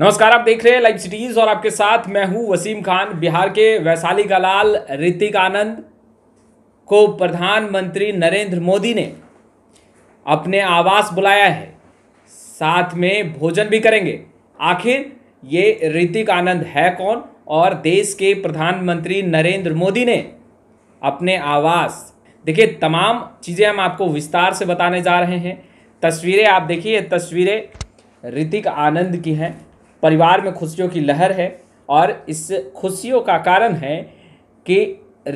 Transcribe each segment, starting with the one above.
नमस्कार आप देख रहे हैं लाइव सिटीज और आपके साथ मैं हूं वसीम खान बिहार के वैशाली का लाल ऋतिक आनंद को प्रधानमंत्री नरेंद्र मोदी ने अपने आवास बुलाया है साथ में भोजन भी करेंगे आखिर ये ऋतिक आनंद है कौन और देश के प्रधानमंत्री नरेंद्र मोदी ने अपने आवास देखिए तमाम चीज़ें हम आपको विस्तार से बताने जा रहे हैं तस्वीरें आप देखिए तस्वीरें ऋतिक आनंद की हैं परिवार में खुशियों की लहर है और इस खुशियों का कारण है कि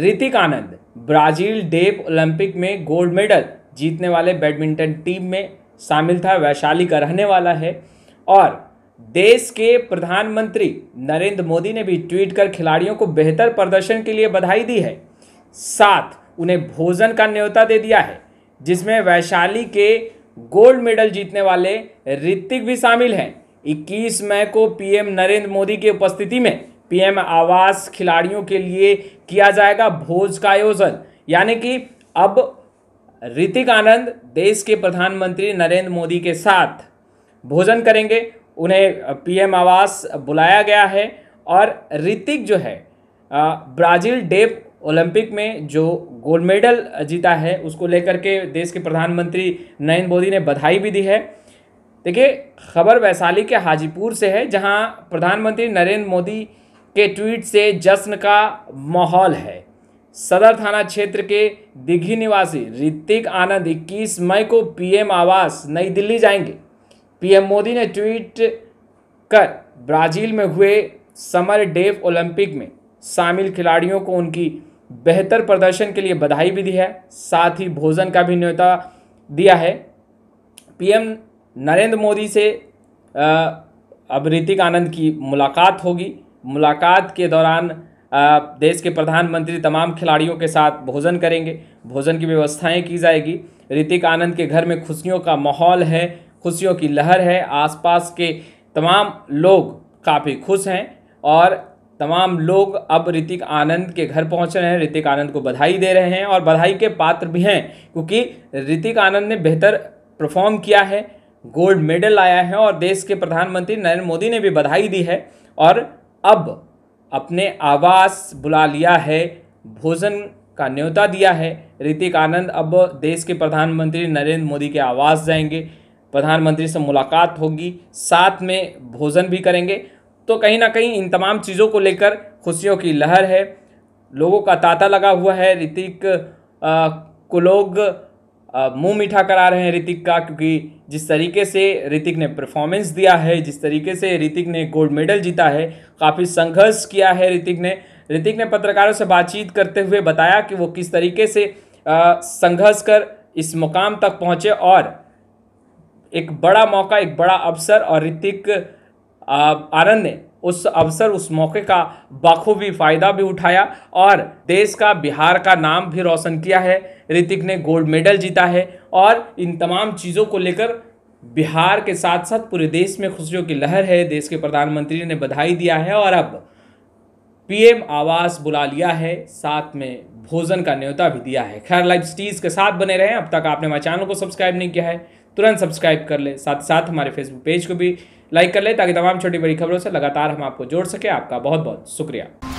ऋतिक आनंद ब्राज़ील डेप ओलंपिक में गोल्ड मेडल जीतने वाले बैडमिंटन टीम में शामिल था वैशाली का रहने वाला है और देश के प्रधानमंत्री नरेंद्र मोदी ने भी ट्वीट कर खिलाड़ियों को बेहतर प्रदर्शन के लिए बधाई दी है साथ उन्हें भोजन का न्योता दे दिया है जिसमें वैशाली के गोल्ड मेडल जीतने वाले ऋतिक भी शामिल हैं 21 मई को पीएम नरेंद्र मोदी की उपस्थिति में पीएम आवास खिलाड़ियों के लिए किया जाएगा भोज का आयोजन यानी कि अब ऋतिक आनंद देश के प्रधानमंत्री नरेंद्र मोदी के साथ भोजन करेंगे उन्हें पीएम आवास बुलाया गया है और ऋतिक जो है ब्राज़ील डेप ओलंपिक में जो गोल्ड मेडल जीता है उसको लेकर के देश के प्रधानमंत्री नरेंद्र मोदी ने बधाई भी दी है देखिए खबर वैशाली के हाजीपुर से है जहां प्रधानमंत्री नरेंद्र मोदी के ट्वीट से जश्न का माहौल है सदर थाना क्षेत्र के दिघी निवासी ऋतिक आनंद 21 मई को पीएम आवास नई दिल्ली जाएंगे पीएम मोदी ने ट्वीट कर ब्राज़ील में हुए समर डेव ओलंपिक में शामिल खिलाड़ियों को उनकी बेहतर प्रदर्शन के लिए बधाई भी दी है साथ ही भोजन का भी न्योता दिया है पीएम नरेंद्र मोदी से अब ऋतिक आनंद की मुलाकात होगी मुलाकात के दौरान देश के प्रधानमंत्री तमाम खिलाड़ियों के साथ भोजन करेंगे भोजन की व्यवस्थाएं की जाएगी ऋतिक आनंद के घर में खुशियों का माहौल है खुशियों की लहर है आसपास के तमाम लोग काफ़ी खुश हैं और तमाम लोग अब ऋतिक आनंद के घर पहुंच रहे हैं ऋतिक आनंद को बधाई दे रहे हैं और बधाई के पात्र भी हैं क्योंकि ऋतिक आनंद ने बेहतर परफॉर्म किया है गोल्ड मेडल आया है और देश के प्रधानमंत्री नरेंद्र मोदी ने भी बधाई दी है और अब अपने आवास बुला लिया है भोजन का न्योता दिया है ऋतिक आनंद अब देश के प्रधानमंत्री नरेंद्र मोदी के आवास जाएंगे प्रधानमंत्री से मुलाकात होगी साथ में भोजन भी करेंगे तो कहीं ना कहीं इन तमाम चीज़ों को लेकर खुशियों की लहर है लोगों का तांता लगा हुआ है ऋतिक को लोग मुंह मीठा करा रहे हैं ऋतिक का क्योंकि जिस तरीके से ऋतिक ने परफॉर्मेंस दिया है जिस तरीके से ऋतिक ने गोल्ड मेडल जीता है काफ़ी संघर्ष किया है ऋतिक ने ऋतिक ने पत्रकारों से बातचीत करते हुए बताया कि वो किस तरीके से संघर्ष कर इस मुकाम तक पहुँचे और एक बड़ा मौका एक बड़ा अवसर और ऋतिक आनंद ने उस अवसर उस मौके का बखूबी फ़ायदा भी उठाया और देश का बिहार का नाम भी रोशन किया है ऋतिक ने गोल्ड मेडल जीता है और इन तमाम चीज़ों को लेकर बिहार के साथ साथ पूरे देश में खुशियों की लहर है देश के प्रधानमंत्री ने बधाई दिया है और अब पीएम आवास बुला लिया है साथ में भोजन का न्योता भी दिया है खैर लाइफ स्टीज के साथ बने रहें अब तक आपने हमारे चैनल को सब्सक्राइब नहीं किया है तुरंत सब्सक्राइब कर लें साथ साथ हमारे फेसबुक पेज को भी लाइक कर लें ताकि तमाम छोटी बड़ी खबरों से लगातार हम आपको जोड़ सकें आपका बहुत बहुत शुक्रिया